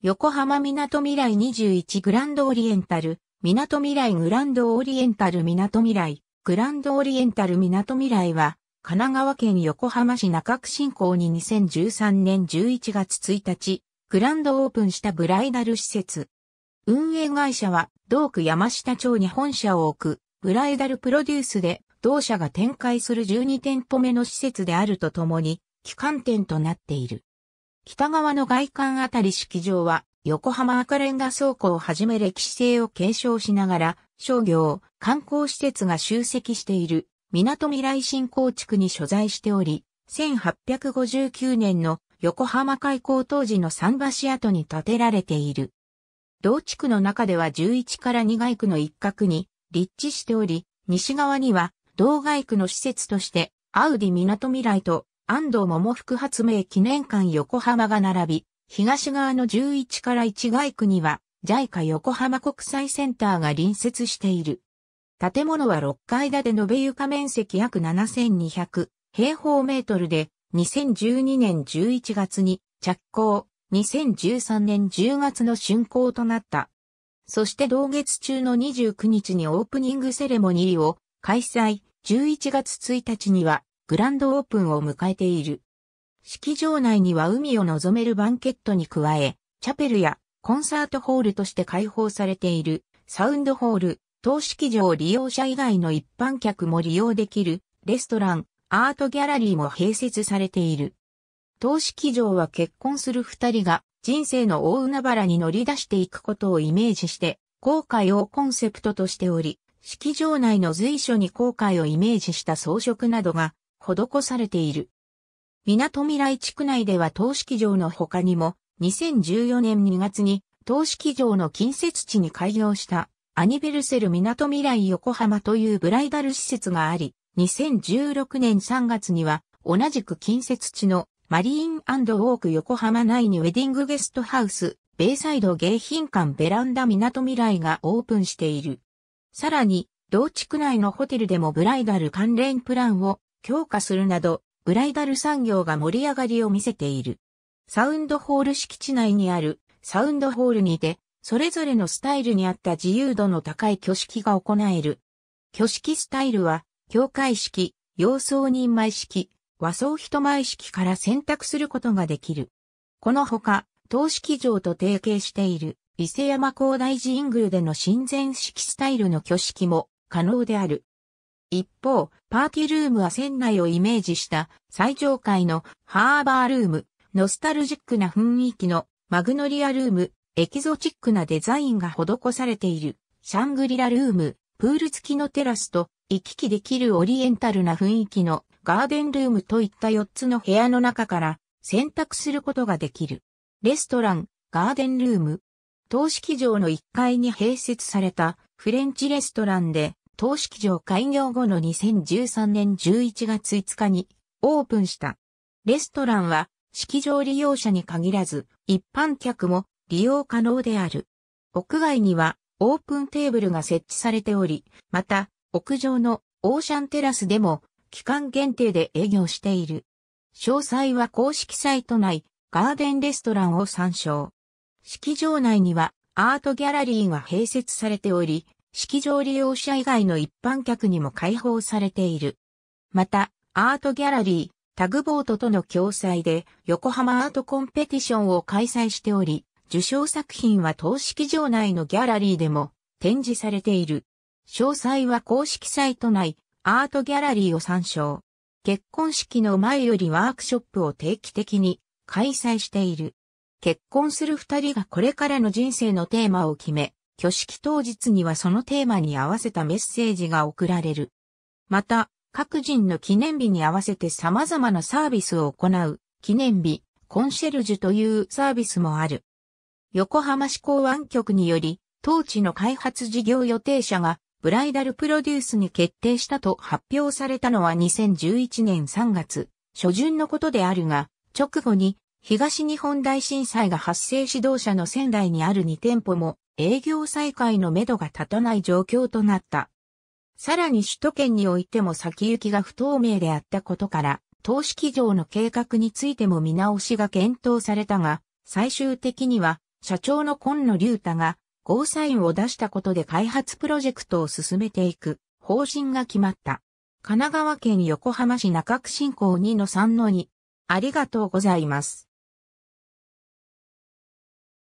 横浜みなとみらい21グランドオリエンタル、みなとみらいグランドオリエンタルみなとみらい、グランドオリエンタルみなとみらいは、神奈川県横浜市中区振興に2013年11月1日、グランドオープンしたブライダル施設。運営会社は、同区山下町に本社を置く、ブライダルプロデュースで、同社が展開する12店舗目の施設であるとともに、旗艦店となっている。北側の外観あたり式場は、横浜赤レンガ倉庫をはじめ歴史性を継承しながら、商業、観光施設が集積している、港未来新構地区に所在しており、1859年の横浜開港当時の桟橋跡に建てられている。同地区の中では11から2街区の一角に立地しており、西側には同街区の施設として、アウディ港未来と安藤桃福発明記念館横浜が並び、東側の11から1街区には JICA 横浜国際センターが隣接している。建物は6階建て延べ床面積約7200平方メートルで、2012年11月に着工、2013年10月の竣工となった。そして同月中の29日にオープニングセレモニーを開催、11月1日にはグランドオープンを迎えている。式場内には海を望めるバンケットに加え、チャペルやコンサートホールとして開放されているサウンドホール、等式場利用者以外の一般客も利用できるレストラン、アートギャラリーも併設されている。資式場は結婚する二人が人生の大海原に乗り出していくことをイメージして、航海をコンセプトとしており、式場内の随所に航海をイメージした装飾などが施されている。港未来地区内では投資機場の他にも、2014年2月に投資機場の近接地に開業したアニベルセル港未来横浜というブライダル施設があり、2016年3月には同じく近接地のマリーンウォーク横浜内にウェディングゲストハウス、ベイサイド迎賓館ベランダ港未来がオープンしている。さらに、同地区内のホテルでもブライダル関連プランを強化するなど、ブライダル産業が盛り上がりを見せている。サウンドホール敷地内にあるサウンドホールにて、それぞれのスタイルに合った自由度の高い挙式が行える。挙式スタイルは、教会式、洋装人前式、和装人前式から選択することができる。このほか、東式場と提携している伊勢山高大寺イングルでの親善式スタイルの挙式も可能である。一方、パーティールームは船内をイメージした最上階のハーバールーム、ノスタルジックな雰囲気のマグノリアルーム、エキゾチックなデザインが施されている、シャングリラルーム、プール付きのテラスと行き来できるオリエンタルな雰囲気のガーデンルームといった4つの部屋の中から選択することができる。レストラン、ガーデンルーム。投資機場の1階に併設されたフレンチレストランで東式場開業後の2013年11月5日にオープンした。レストランは式場利用者に限らず一般客も利用可能である。屋外にはオープンテーブルが設置されており、また屋上のオーシャンテラスでも期間限定で営業している。詳細は公式サイト内ガーデンレストランを参照。式場内にはアートギャラリーが併設されており、式場利用者以外の一般客にも開放されている。また、アートギャラリー、タグボートとの共催で横浜アートコンペティションを開催しており、受賞作品は当式場内のギャラリーでも展示されている。詳細は公式サイト内、アートギャラリーを参照。結婚式の前よりワークショップを定期的に開催している。結婚する二人がこれからの人生のテーマを決め、挙式当日にはそのテーマに合わせたメッセージが送られる。また、各人の記念日に合わせて様々なサービスを行う、記念日、コンシェルジュというサービスもある。横浜市港湾局により、当地の開発事業予定者が、ブライダルプロデュースに決定したと発表されたのは2011年3月、初旬のことであるが、直後に、東日本大震災が発生指導者の仙台にある2店舗も営業再開のめどが立たない状況となった。さらに首都圏においても先行きが不透明であったことから、投資企業の計画についても見直しが検討されたが、最終的には社長の今野隆太がゴーサインを出したことで開発プロジェクトを進めていく方針が決まった。神奈川県横浜市中区振興2の3の2。ありがとうございます。